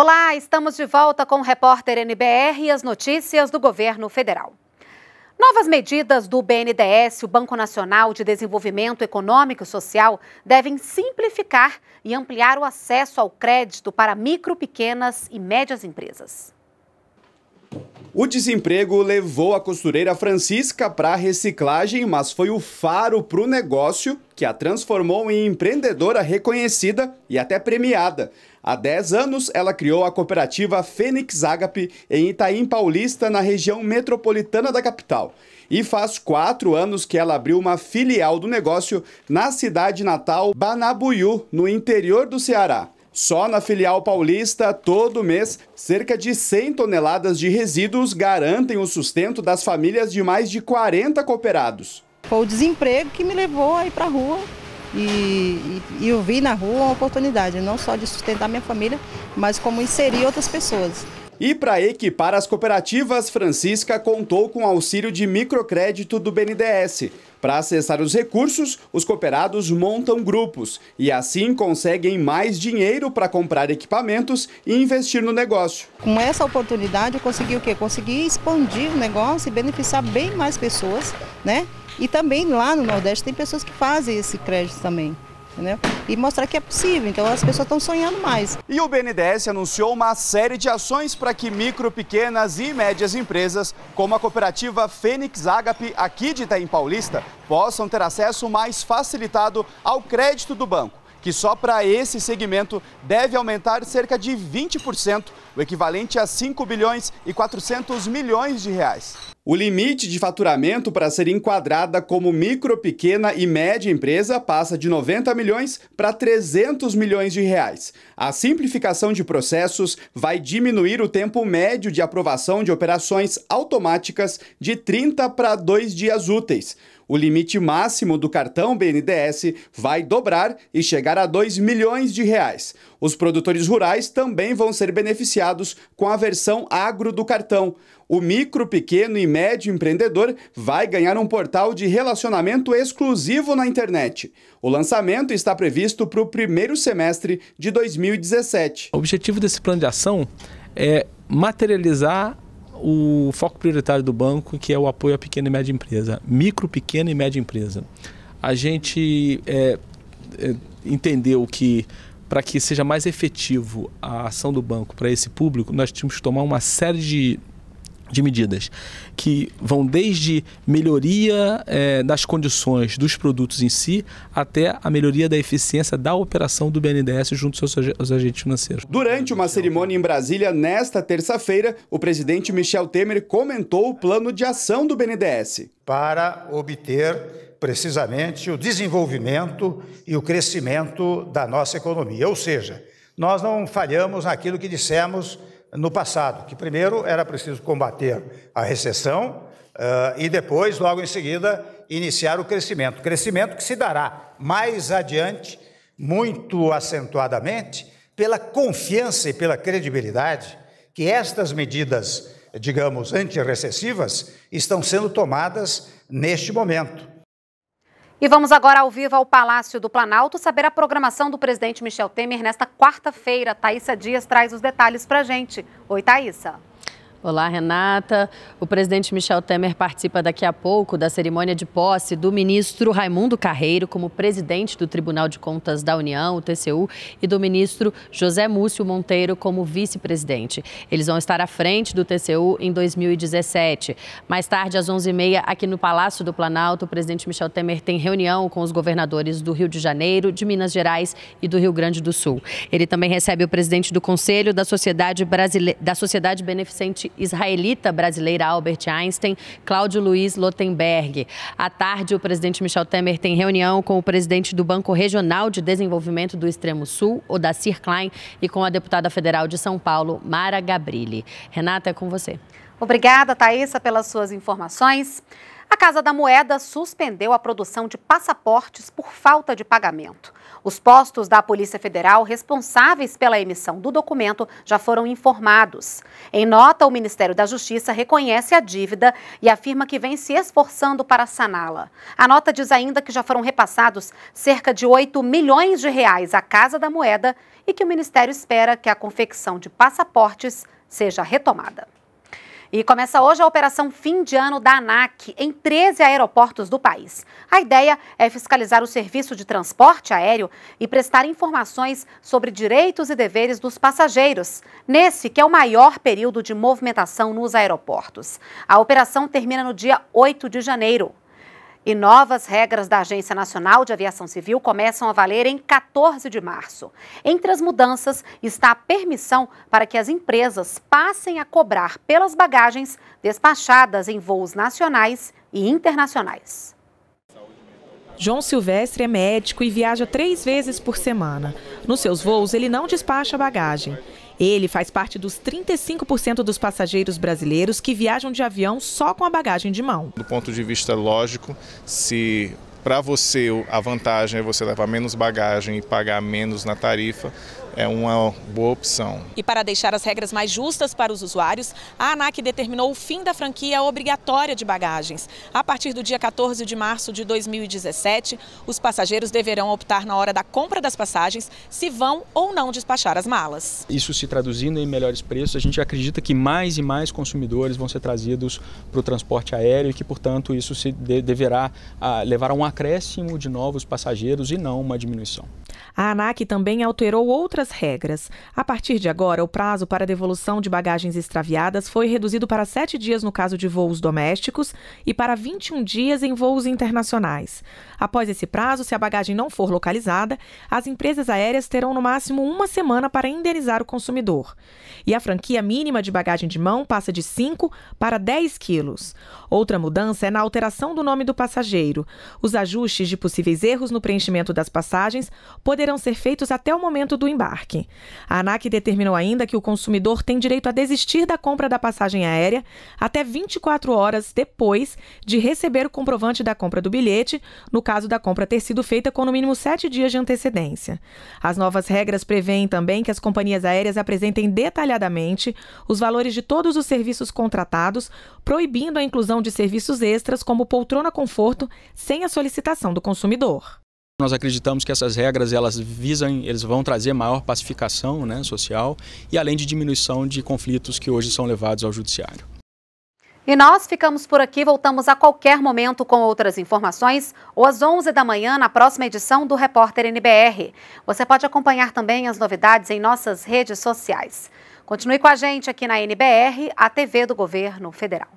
Olá, estamos de volta com o repórter NBR e as notícias do governo federal. Novas medidas do BNDES, o Banco Nacional de Desenvolvimento Econômico e Social, devem simplificar e ampliar o acesso ao crédito para micro, pequenas e médias empresas. O desemprego levou a costureira Francisca para a reciclagem, mas foi o faro para o negócio que a transformou em empreendedora reconhecida e até premiada. Há 10 anos, ela criou a cooperativa Fênix Agape em Itaim Paulista, na região metropolitana da capital. E faz quatro anos que ela abriu uma filial do negócio na cidade natal Banabuiú, no interior do Ceará. Só na filial paulista, todo mês, cerca de 100 toneladas de resíduos garantem o sustento das famílias de mais de 40 cooperados. Foi o desemprego que me levou a ir para a rua e, e eu vi na rua uma oportunidade, não só de sustentar minha família, mas como inserir outras pessoas. E para equipar as cooperativas, Francisca contou com auxílio de microcrédito do BNDES. Para acessar os recursos, os cooperados montam grupos e assim conseguem mais dinheiro para comprar equipamentos e investir no negócio. Com essa oportunidade, eu consegui o quê? Consegui expandir o negócio e beneficiar bem mais pessoas, né? E também lá no Nordeste tem pessoas que fazem esse crédito também entendeu? E mostrar que é possível, então as pessoas estão sonhando mais. E o BNDES anunciou uma série de ações para que micro, pequenas e médias empresas, como a cooperativa Fênix Agape, aqui de Itaim Paulista, possam ter acesso mais facilitado ao crédito do banco que só para esse segmento deve aumentar cerca de 20%, o equivalente a 5 bilhões e 400 milhões de reais. O limite de faturamento para ser enquadrada como micro, pequena e média empresa passa de 90 milhões para 300 milhões de reais. A simplificação de processos vai diminuir o tempo médio de aprovação de operações automáticas de 30 para 2 dias úteis. O limite máximo do cartão BNDES vai dobrar e chegar a 2 milhões de reais. Os produtores rurais também vão ser beneficiados com a versão agro do cartão. O micro, pequeno e médio empreendedor vai ganhar um portal de relacionamento exclusivo na internet. O lançamento está previsto para o primeiro semestre de 2017. O objetivo desse plano de ação é materializar o foco prioritário do banco, que é o apoio à pequena e média empresa, micro, pequena e média empresa. A gente é, é, entendeu que para que seja mais efetivo a ação do banco para esse público, nós tínhamos que tomar uma série de de medidas que vão desde melhoria é, das condições dos produtos em si até a melhoria da eficiência da operação do BNDES junto aos aos agentes financeiros. Durante uma cerimônia em Brasília nesta terça-feira, o presidente Michel Temer comentou o plano de ação do BNDES para obter precisamente o desenvolvimento e o crescimento da nossa economia, ou seja, nós não falhamos naquilo que dissemos no passado, que primeiro era preciso combater a recessão uh, e depois, logo em seguida, iniciar o crescimento. Crescimento que se dará mais adiante, muito acentuadamente, pela confiança e pela credibilidade que estas medidas, digamos, antirrecessivas, estão sendo tomadas neste momento. E vamos agora ao vivo ao Palácio do Planalto saber a programação do presidente Michel Temer nesta quarta-feira. Thaisa Dias traz os detalhes para gente. Oi, Thaisa. Olá, Renata. O presidente Michel Temer participa daqui a pouco da cerimônia de posse do ministro Raimundo Carreiro como presidente do Tribunal de Contas da União, o TCU, e do ministro José Múcio Monteiro como vice-presidente. Eles vão estar à frente do TCU em 2017. Mais tarde, às 11h30, aqui no Palácio do Planalto, o presidente Michel Temer tem reunião com os governadores do Rio de Janeiro, de Minas Gerais e do Rio Grande do Sul. Ele também recebe o presidente do Conselho da Sociedade, Brasile... da Sociedade Beneficente israelita brasileira Albert Einstein, Cláudio Luiz Lotenberg. À tarde, o presidente Michel Temer tem reunião com o presidente do Banco Regional de Desenvolvimento do Extremo Sul, Odacir Klein, e com a deputada federal de São Paulo, Mara Gabrilli. Renata, é com você. Obrigada, Thaisa, pelas suas informações. A Casa da Moeda suspendeu a produção de passaportes por falta de pagamento. Os postos da Polícia Federal responsáveis pela emissão do documento já foram informados. Em nota, o Ministério da Justiça reconhece a dívida e afirma que vem se esforçando para saná-la. A nota diz ainda que já foram repassados cerca de 8 milhões de reais à Casa da Moeda e que o Ministério espera que a confecção de passaportes seja retomada. E começa hoje a operação fim de ano da ANAC em 13 aeroportos do país. A ideia é fiscalizar o serviço de transporte aéreo e prestar informações sobre direitos e deveres dos passageiros, nesse que é o maior período de movimentação nos aeroportos. A operação termina no dia 8 de janeiro. E novas regras da Agência Nacional de Aviação Civil começam a valer em 14 de março. Entre as mudanças está a permissão para que as empresas passem a cobrar pelas bagagens despachadas em voos nacionais e internacionais. João Silvestre é médico e viaja três vezes por semana. Nos seus voos, ele não despacha bagagem. Ele faz parte dos 35% dos passageiros brasileiros que viajam de avião só com a bagagem de mão. Do ponto de vista lógico, se para você a vantagem é você levar menos bagagem e pagar menos na tarifa, é uma boa opção. E para deixar as regras mais justas para os usuários, a ANAC determinou o fim da franquia obrigatória de bagagens. A partir do dia 14 de março de 2017, os passageiros deverão optar na hora da compra das passagens se vão ou não despachar as malas. Isso se traduzindo em melhores preços, a gente acredita que mais e mais consumidores vão ser trazidos para o transporte aéreo e que, portanto, isso se de deverá a ah, levar a um acréscimo de novos passageiros e não uma diminuição. A ANAC também alterou outras regras. A partir de agora, o prazo para devolução de bagagens extraviadas foi reduzido para 7 dias no caso de voos domésticos e para 21 dias em voos internacionais. Após esse prazo, se a bagagem não for localizada, as empresas aéreas terão no máximo uma semana para indenizar o consumidor. E a franquia mínima de bagagem de mão passa de 5 para 10 quilos. Outra mudança é na alteração do nome do passageiro. Os ajustes de possíveis erros no preenchimento das passagens poderão ser feitos até o momento do embarque embarque. A ANAC determinou ainda que o consumidor tem direito a desistir da compra da passagem aérea até 24 horas depois de receber o comprovante da compra do bilhete, no caso da compra ter sido feita com no mínimo sete dias de antecedência. As novas regras prevêem também que as companhias aéreas apresentem detalhadamente os valores de todos os serviços contratados, proibindo a inclusão de serviços extras como poltrona conforto sem a solicitação do consumidor. Nós acreditamos que essas regras elas visam, eles vão trazer maior pacificação né, social e além de diminuição de conflitos que hoje são levados ao judiciário. E nós ficamos por aqui, voltamos a qualquer momento com outras informações ou às 11 da manhã na próxima edição do Repórter NBR. Você pode acompanhar também as novidades em nossas redes sociais. Continue com a gente aqui na NBR, a TV do Governo Federal.